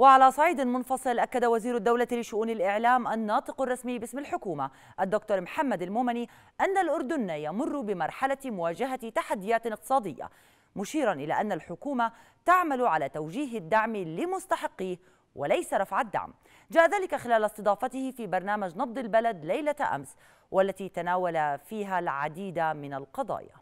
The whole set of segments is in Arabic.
وعلى صعيد منفصل أكد وزير الدولة لشؤون الإعلام الناطق الرسمي باسم الحكومة الدكتور محمد المومني أن الأردن يمر بمرحلة مواجهة تحديات اقتصادية مشيرا إلى أن الحكومة تعمل على توجيه الدعم لمستحقيه وليس رفع الدعم جاء ذلك خلال استضافته في برنامج نبض البلد ليلة أمس والتي تناول فيها العديد من القضايا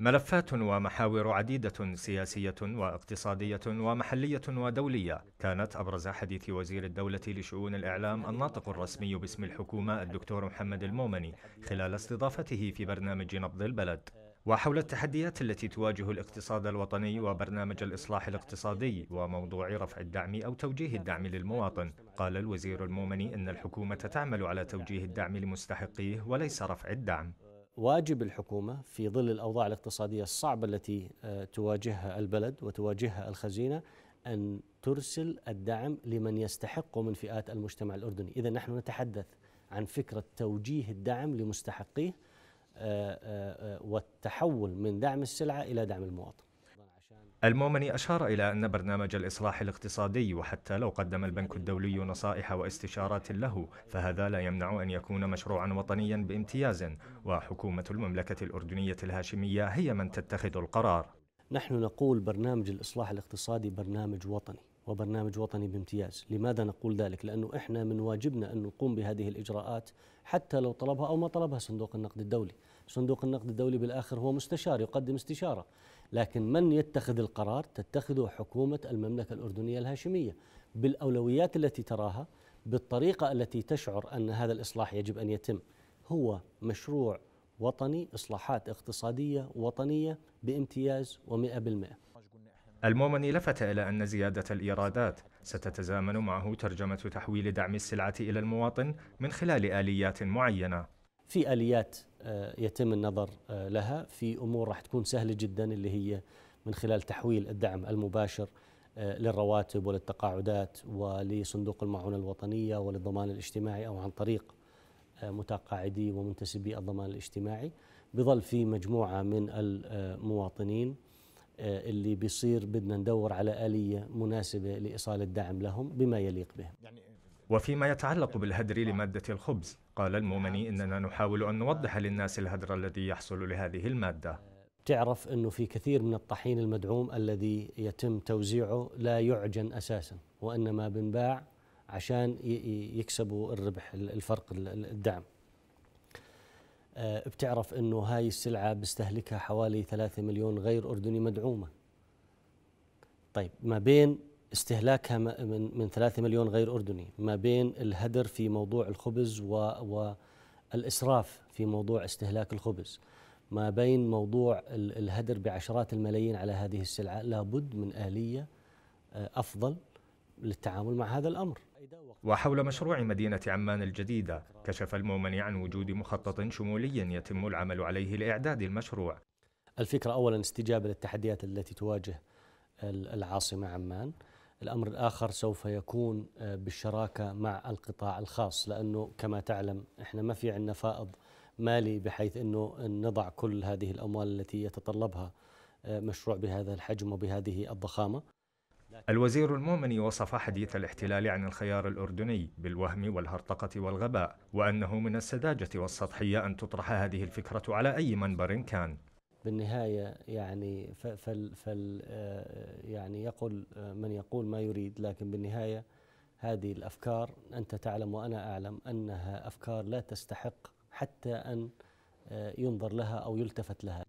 ملفات ومحاور عديدة سياسية واقتصادية ومحلية ودولية كانت أبرز حديث وزير الدولة لشؤون الإعلام الناطق الرسمي باسم الحكومة الدكتور محمد المومني خلال استضافته في برنامج نبض البلد وحول التحديات التي تواجه الاقتصاد الوطني وبرنامج الإصلاح الاقتصادي وموضوع رفع الدعم أو توجيه الدعم للمواطن قال الوزير المومني إن الحكومة تعمل على توجيه الدعم لمستحقيه وليس رفع الدعم واجب الحكومه في ظل الاوضاع الاقتصاديه الصعبه التي آه، تواجهها البلد وتواجهها الخزينه ان ترسل الدعم لمن يستحقه من فئات المجتمع الاردني، اذا نحن نتحدث عن فكره توجيه الدعم لمستحقيه آه، آه، والتحول من دعم السلعه الى دعم المواطن. المومني أشار إلى أن برنامج الإصلاح الاقتصادي وحتى لو قدم البنك الدولي نصائح واستشارات له فهذا لا يمنع أن يكون مشروعا وطنيا بامتياز وحكومة المملكة الأردنية الهاشمية هي من تتخذ القرار نحن نقول برنامج الإصلاح الاقتصادي برنامج وطني وبرنامج وطني بامتياز لماذا نقول ذلك؟ لأنه إحنا من واجبنا أن نقوم بهذه الإجراءات حتى لو طلبها أو ما طلبها صندوق النقد الدولي صندوق النقد الدولي بالآخر هو مستشار يقدم استشارة لكن من يتخذ القرار تتخذه حكومة المملكة الأردنية الهاشمية بالأولويات التي تراها بالطريقة التي تشعر أن هذا الإصلاح يجب أن يتم هو مشروع وطني إصلاحات اقتصادية وطنية بامتياز ومئة بالمئة المومني لفت إلى أن زيادة الإيرادات ستتزامن معه ترجمة تحويل دعم السلعة إلى المواطن من خلال آليات معينة في اليات آه، يتم النظر آه، لها في امور راح تكون سهله جدا اللي هي من خلال تحويل الدعم المباشر آه، للرواتب وللتقاعدات ولصندوق المعونه الوطنيه وللضمان الاجتماعي او عن طريق متقاعدي ومنتسبي الضمان الاجتماعي بظل في مجموعه من المواطنين اللي بيصير بدنا ندور على آلية مناسبة لإيصال الدعم لهم بما يليق بهم يعني وفيما يتعلق بالهدر لمادة الخبز قال المؤمني إننا نحاول أن نوضح للناس الهدر الذي يحصل لهذه المادة تعرف أنه في كثير من الطحين المدعوم الذي يتم توزيعه لا يعجن أساسا وإنما بنباع عشان يكسبوا الربح الفرق الدعم آه، بتعرف أنه هاي السلعة بيستهلكها حوالي 3 مليون غير أردني مدعومة طيب ما بين استهلاكها من من 3 مليون غير اردني ما بين الهدر في موضوع الخبز و والاسراف في موضوع استهلاك الخبز ما بين موضوع الهدر بعشرات الملايين على هذه السلعه لابد من اليه آه، افضل للتعامل مع هذا الامر وحول مشروع مدينة عمان الجديدة كشف المؤمن عن وجود مخطط شمولي يتم العمل عليه لإعداد المشروع الفكرة أولا استجابة للتحديات التي تواجه العاصمة عمان الأمر الآخر سوف يكون آه، بالشراكة مع القطاع الخاص لأنه كما تعلم إحنا ما في عندنا فائض مالي بحيث أنه نضع كل هذه الأموال التي يتطلبها آه، مشروع بهذا الحجم وبهذه الضخامة الوزير المؤمني وصف حديث الاحتلال عن الخيار الأردني بالوهم والهرطقة والغباء وأنه من السذاجة والسطحية أن تطرح هذه الفكرة على أي منبر كان بالنهايه يعني فل فل آه، يعني يقول آه، من يقول ما يريد لكن بالنهايه هذه الافكار انت تعلم وانا اعلم انها افكار لا تستحق حتى ان آه، ينظر لها او يلتفت لها.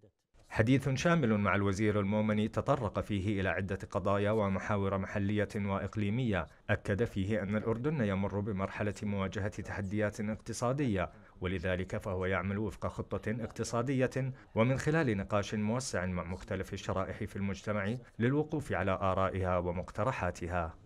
حديث شامل مع الوزير المومني تطرق فيه إلى عدة قضايا ومحاور محلية وإقليمية أكد فيه أن الأردن يمر بمرحلة مواجهة تحديات اقتصادية ولذلك فهو يعمل وفق خطة اقتصادية ومن خلال نقاش موسع مع مختلف الشرائح في المجتمع للوقوف على آرائها ومقترحاتها